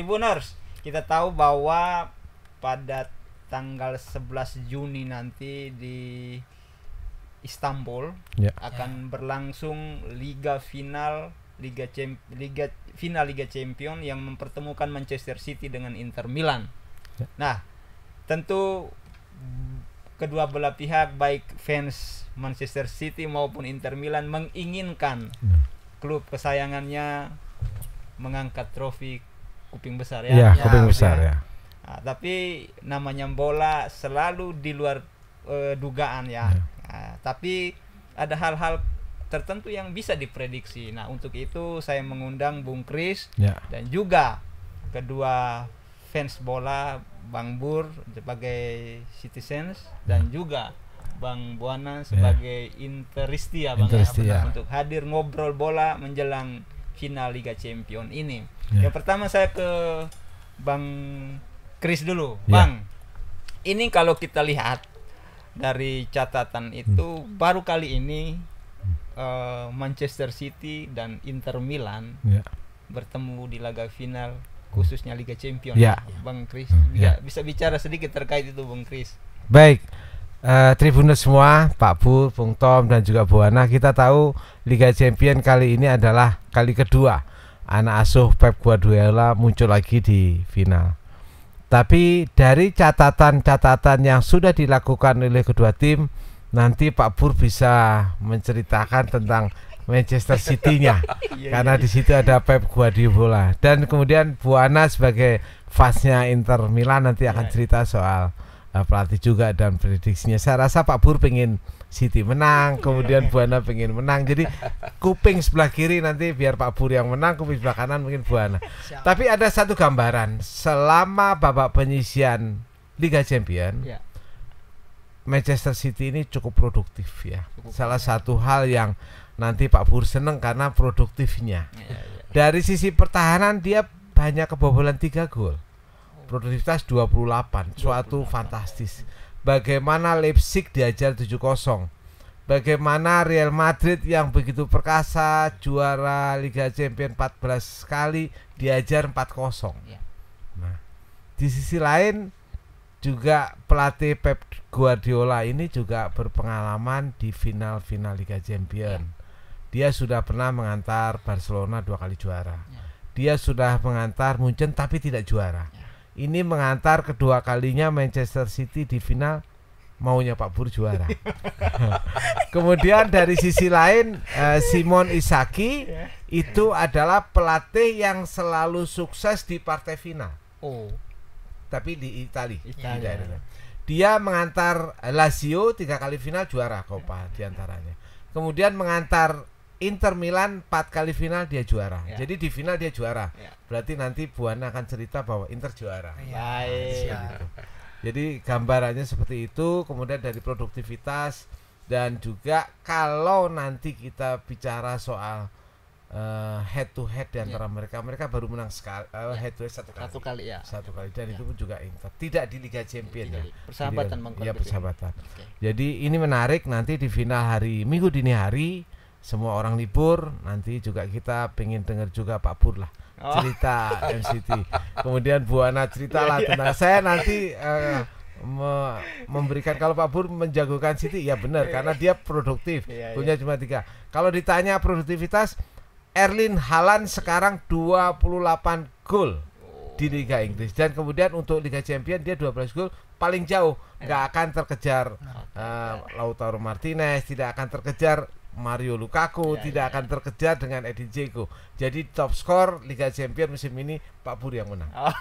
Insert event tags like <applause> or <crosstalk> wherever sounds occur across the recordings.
Tribuners, kita tahu bahwa pada tanggal 11 Juni nanti di Istanbul yeah. akan yeah. berlangsung liga final Liga Cem Liga final Liga Champion yang mempertemukan Manchester City dengan Inter Milan. Yeah. Nah, tentu kedua belah pihak baik fans Manchester City maupun Inter Milan menginginkan ya. klub kesayangannya mengangkat trofi kuping besar ya. Iya, ya, kuping ya. besar ya. ya. Nah, tapi namanya bola selalu di luar uh, dugaan ya. ya. Nah, tapi ada hal-hal tertentu yang bisa diprediksi. Nah, untuk itu saya mengundang Bung Kris ya. dan juga kedua fans bola Bang Bur sebagai citizens ya. dan juga Bang Buana ya. sebagai ya. interisti ya Bang interisti, ya. untuk hadir ngobrol bola menjelang final Liga Champion ini. Yeah. Yang pertama saya ke Bang Kris dulu. Yeah. Bang, ini kalau kita lihat dari catatan hmm. itu hmm. baru kali ini uh, Manchester City dan Inter Milan yeah. bertemu di laga final hmm. khususnya Liga Champion. Yeah. Bang Kris hmm. yeah. bisa bicara sedikit terkait itu Bang Kris. Baik uh, Tribunus semua, Pak Bu, Bung Tom dan juga Bu Ana, kita tahu Liga Champion kali ini adalah kali kedua anak asuh Pep Guardiola muncul lagi di final. Tapi dari catatan-catatan yang sudah dilakukan oleh kedua tim, nanti Pak Pur bisa menceritakan tentang Manchester City-nya. <laughs> Iya, iya. karena di situ ada Pep Guardiola dan kemudian Bu Ana sebagai fansnya Inter Milan nanti akan iya. cerita soal uh, pelatih juga dan prediksinya. Saya rasa Pak Pur pengen City menang, kemudian iya. Buana pengen menang. Jadi kuping sebelah kiri nanti biar Pak Pur yang menang, kuping sebelah kanan mungkin Buana. Tapi ada satu gambaran, selama babak penyisian Liga Champion, ya. Manchester City ini cukup produktif ya. Cukup Salah ya. satu hal yang nanti Pak Pur seneng karena produktifnya. Ya, ya. Dari sisi pertahanan dia banyak kebobolan tiga gol produktivitas 28, suatu fantastis. Bagaimana Leipzig diajar 7-0. Bagaimana Real Madrid yang begitu perkasa juara Liga Champions 14 kali diajar 4-0. Iya. Nah, di sisi lain juga pelatih Pep Guardiola ini juga berpengalaman di final-final Liga Champions. Iya. Dia sudah pernah mengantar Barcelona dua kali juara. Iya. Dia sudah mengantar Munchen tapi tidak juara ini mengantar kedua kalinya Manchester City di final maunya Pak Bur juara. <laughs> Kemudian dari sisi lain eh, Simon Isaki <laughs> ya. itu adalah pelatih yang selalu sukses di partai final. Oh. Tapi di Italia. Italia. Dia mengantar Lazio tiga kali final juara Coppa ya. diantaranya. Kemudian mengantar Inter Milan 4 kali final dia juara. Ya. Jadi di final dia juara. Ya. Berarti nanti Buana akan cerita bahwa Inter juara. Ya. Nah, Jadi gambarannya seperti itu, kemudian dari produktivitas dan juga kalau nanti kita bicara soal uh, eh, head to head di antara ya. mereka, mereka baru menang sekali uh, eh, ya. head to head satu kali. Satu kali ya. Satu kali dan ya. itu pun juga Inter. Tidak di Liga Champions ya. Persahabatan Iya, persahabatan. Okay. Jadi ini menarik nanti di final hari Minggu dini hari semua orang libur nanti juga kita pengen dengar juga Pak Pur lah oh. cerita <laughs> MCT kemudian Bu Ana cerita iya, lah iya. tentang saya nanti uh, me memberikan kalau Pak Bur menjagokan Siti ya benar iya, karena dia produktif punya cuma tiga kalau ditanya produktivitas Erlin Halan sekarang 28 gol di Liga oh. Inggris dan kemudian untuk Liga Champions dia 12 gol paling jauh nggak akan terkejar uh, Lautaro Martinez tidak akan terkejar Mario Lukaku, ya, tidak ya. akan terkejar dengan Edin Dzeko. Jadi top skor Liga Champions musim ini Pak Bur yang menang. Oh.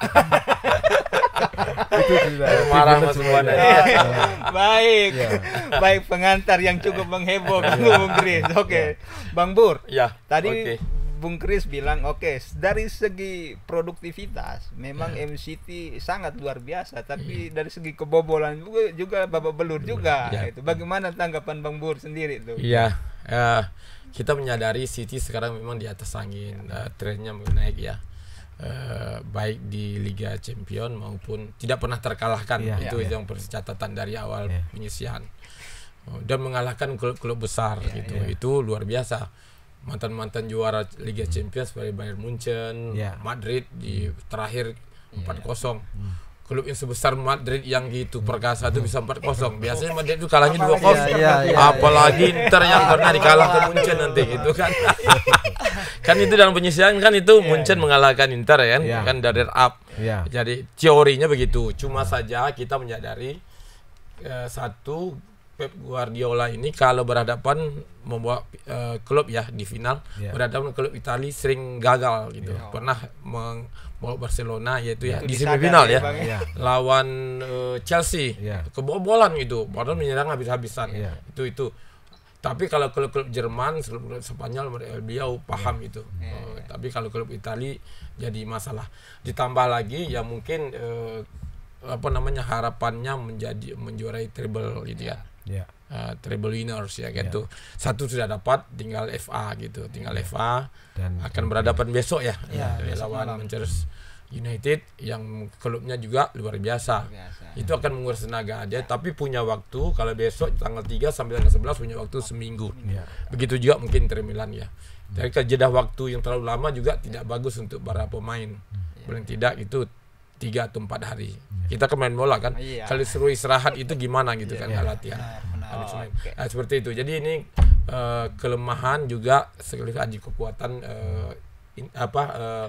itu sudah marah Ya. Baik. Ya. Baik pengantar yang cukup iya. menghebohkan ya. Bung Kris. Oke. Okay. Ya. Bang Bur. Ya. Tadi okay. Bung Kris bilang oke okay, dari segi produktivitas memang ya. MCT sangat luar biasa tapi ya. dari segi kebobolan juga, juga babak belur juga ya. itu bagaimana tanggapan Bang Bur sendiri itu? Iya uh, kita menyadari City sekarang memang di atas angin uh, trennya naik ya uh, baik di Liga Champion maupun tidak pernah terkalahkan yeah, itu yeah, yang yeah. Iya. catatan dari awal yeah. penyisian uh, oh, dan mengalahkan klub-klub besar yeah, gitu yeah. itu luar biasa mantan-mantan juara Liga Champions seperti Bayern Munchen, yeah. Madrid di hmm. terakhir 4-0. Yeah, yeah klub yang sebesar Madrid yang gitu perkasa itu bisa 4-0 eh, biasanya eh, Madrid itu kalahnya 2-0 iya, iya, iya, apalagi Inter yang <laughs> pernah dikalahkan Munchen nanti itu kan <laughs> kan itu dalam penyisian kan itu iya, Munchen iya. mengalahkan Inter ya kan, iya. kan dari up jadi teorinya begitu cuma saja kita menyadari eh, satu Pep Guardiola ini kalau berhadapan membawa uh, klub ya di final yeah. berhadapan klub Italia sering gagal gitu. Yeah. Pernah membawa Barcelona yaitu ya di semifinal ya, ya. ya. <laughs> lawan uh, Chelsea yeah. kebobolan gitu padahal menyerang habis-habisan. Yeah. Itu itu. Tapi kalau klub-klub Jerman, klub-klub Spanyol beliau paham yeah. itu. Yeah. Ya, uh, ya. tapi kalau klub Italia jadi masalah. Ditambah lagi ya mungkin uh, apa namanya harapannya menjadi menjuarai treble gitu ya yeah. Ya. uh, treble winners ya, ya. gitu yeah. satu sudah dapat tinggal FA gitu tinggal yeah. FA dan akan berhadapan ya. besok ya yeah, ya, lawan Manchester United yang klubnya juga luar biasa. biasa. Itu akan menguras tenaga aja, ya. tapi punya waktu kalau besok tanggal 3 sampai tanggal 11 punya waktu seminggu. Ya. Begitu juga mungkin Inter Milan ya. Jadi hmm. jeda waktu yang terlalu lama juga tidak bagus untuk para pemain. Ya. Paling tidak itu tiga atau empat hari. Kita kemain bola kan, iya. kalau suruh istirahat itu gimana gitu iya, kan iya. latihan. Benar, nah, benar. Okay. Nah, seperti itu. Jadi ini uh, kelemahan juga sekaligus aji kekuatan uh, in, apa uh,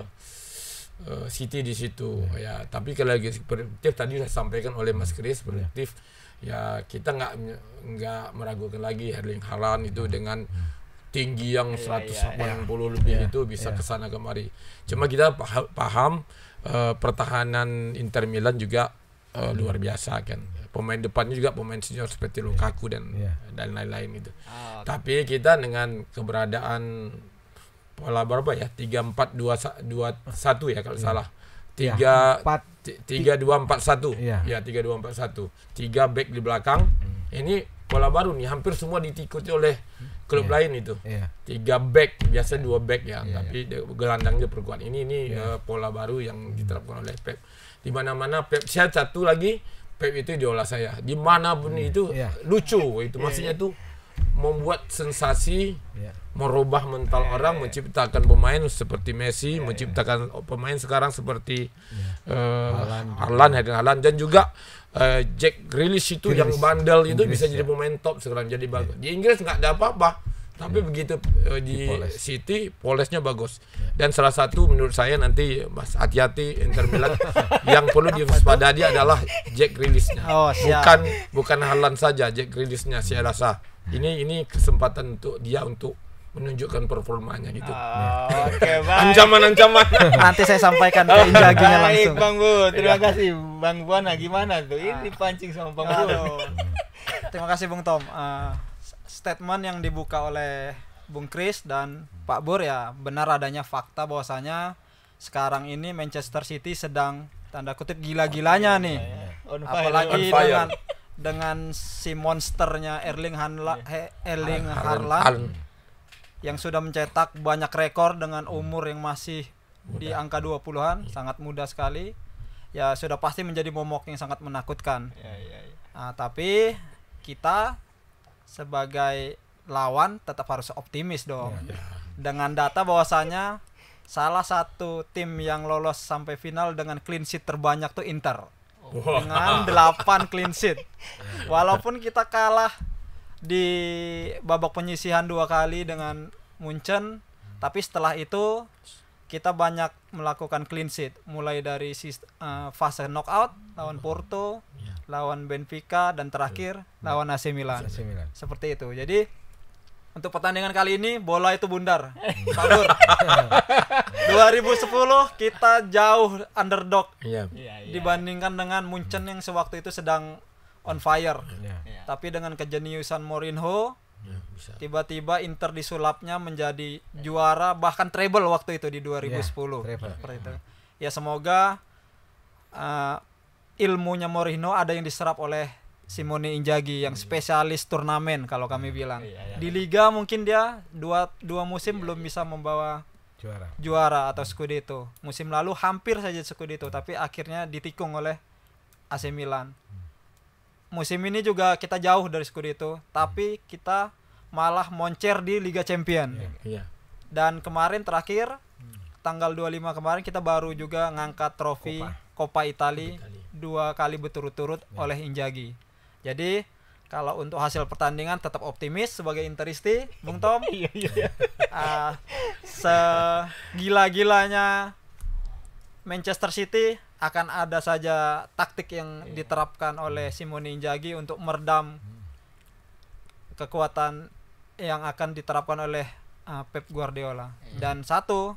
eh, City di situ. Iya. Ya, tapi kalau lagi perspektif tadi sudah sampaikan oleh Mas Kris perspektif iya. ya kita nggak nggak meragukan lagi Erling Haaland itu iya. dengan tinggi yang 180 yeah, yeah. lebih yeah, itu bisa yeah. ke kemari. Cuma kita paham uh, pertahanan Inter Milan juga uh, luar biasa kan. Pemain depannya juga pemain senior seperti iya. Lukaku dan yeah. dan lain-lain itu. Oh, ah, okay. Tapi kita dengan keberadaan pola berapa ya? 3 4 2 2 1 ya kalau yeah. salah. 3 4 3 2 4 1. Ya, 3241. 3 2 4 1. back di belakang. Hmm. Ini pola baru nih hampir semua ditikuti oleh hmm klub yeah. lain itu yeah. tiga back biasa yeah. dua back ya yeah, tapi yeah. gelandangnya perkuat ini ini yeah. Iya. uh, pola baru yang hmm. diterapkan oleh Pep di mana mana Pep saya satu lagi Pep itu diolah saya di mana pun yeah. Hmm. itu yeah. lucu itu yeah. Iya. maksudnya itu membuat sensasi yeah. merubah mental yeah, orang yeah. menciptakan pemain seperti Messi yeah, iya. menciptakan yeah. pemain sekarang seperti yeah. uh, Arlan Arlan dan juga uh, Jack Grealish itu Grealish. yang bandel itu bisa jadi ya. pemain top sekarang jadi iya. bagus. Di Inggris nggak ada apa-apa, tapi yeah. begitu uh, di, di Poles. City polesnya bagus. Yeah. Dan salah satu menurut saya nanti Mas hati-hati Inter Milan <laughs> yang perlu diwaspadai adalah Jack Grealishnya. Oh, Bukan bukan Halan saja Jack Grealishnya saya rasa. Ini ini kesempatan untuk dia untuk menunjukkan performanya gitu. Oh, <laughs> Oke, okay, Ancaman-ancaman. <laughs> Nanti saya sampaikan ke Injaginya langsung. Baik, Bang Bu. Terima iya. kasih Bang Buana gimana tuh? Ini ah. pancing sama Bang Bu. Terima kasih Bung Tom. Uh, statement yang dibuka oleh Bung Kris dan Pak Bur ya benar adanya fakta bahwasanya sekarang ini Manchester City sedang tanda kutip gila-gilanya nih. On fire, Apalagi on fire. dengan dengan si monsternya Erling Hanla, yeah. Iya. Erling Harland yang sudah mencetak banyak rekor dengan hmm. umur yang masih di angka 20-an, sangat muda sekali. Ya sudah pasti menjadi momok yang sangat menakutkan. Nah, tapi kita sebagai lawan tetap harus optimis dong. Dengan data bahwasanya salah satu tim yang lolos sampai final dengan clean sheet terbanyak tuh Inter. Dengan 8 clean sheet. <laughs> Walaupun kita kalah di babak penyisihan dua kali dengan Munchen tapi setelah itu kita banyak melakukan clean sheet mulai dari uh, fase knockout lawan Porto, iya. lawan Benfica dan terakhir iya. lawan AC Milan. AC Seperti itu. Jadi untuk pertandingan kali ini bola itu bundar. Sabur. Hmm. 2010 kita jauh underdog yeah. Iya, dibandingkan dengan Munchen yang sewaktu itu sedang on fire. Yeah. Ya. Tapi dengan kejeniusan Mourinho yeah, tiba-tiba Inter disulapnya menjadi yeah. juara bahkan treble waktu itu di 2010. Ya, yeah, seperti itu. Ya semoga uh, ilmunya Mourinho ada yang diserap oleh Simone Inzaghi yang iya. spesialis turnamen kalau kami iya, bilang. Iya, di liga mungkin dia dua dua musim belum bisa membawa juara. Juara atau Scudetto. Musim lalu hampir saja Scudetto tapi akhirnya ditikung oleh AC Milan. Hmm musim ini juga kita jauh dari skor itu, tapi kita malah moncer di Liga Champion. Yeah. Yeah. Dan kemarin terakhir hmm. tanggal 25 kemarin kita baru juga ngangkat trofi Coppa, Copa Italia dua kali berturut-turut yeah. oleh Injagi. Jadi kalau untuk hasil pertandingan tetap optimis sebagai Interisti, Bung Tom. uh, <laughs> segila-gilanya Manchester City akan ada saja taktik yang yeah. diterapkan oleh Simon Inzaghi untuk meredam kekuatan yang akan diterapkan oleh uh, Pep Guardiola. Hmm. Dan satu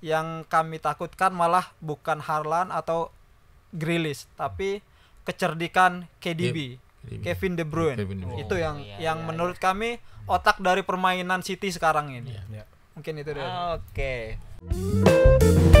yang kami takutkan malah bukan Harlan atau Grilis, tapi kecerdikan KDB, Kevin De Bruyne. Kevin De Bruyne. Oh, itu yang yeah, oh, iya, yang yeah, menurut yeah. kami otak dari permainan City sekarang ini. Yeah. Yeah. Mungkin itu Oke. Okay.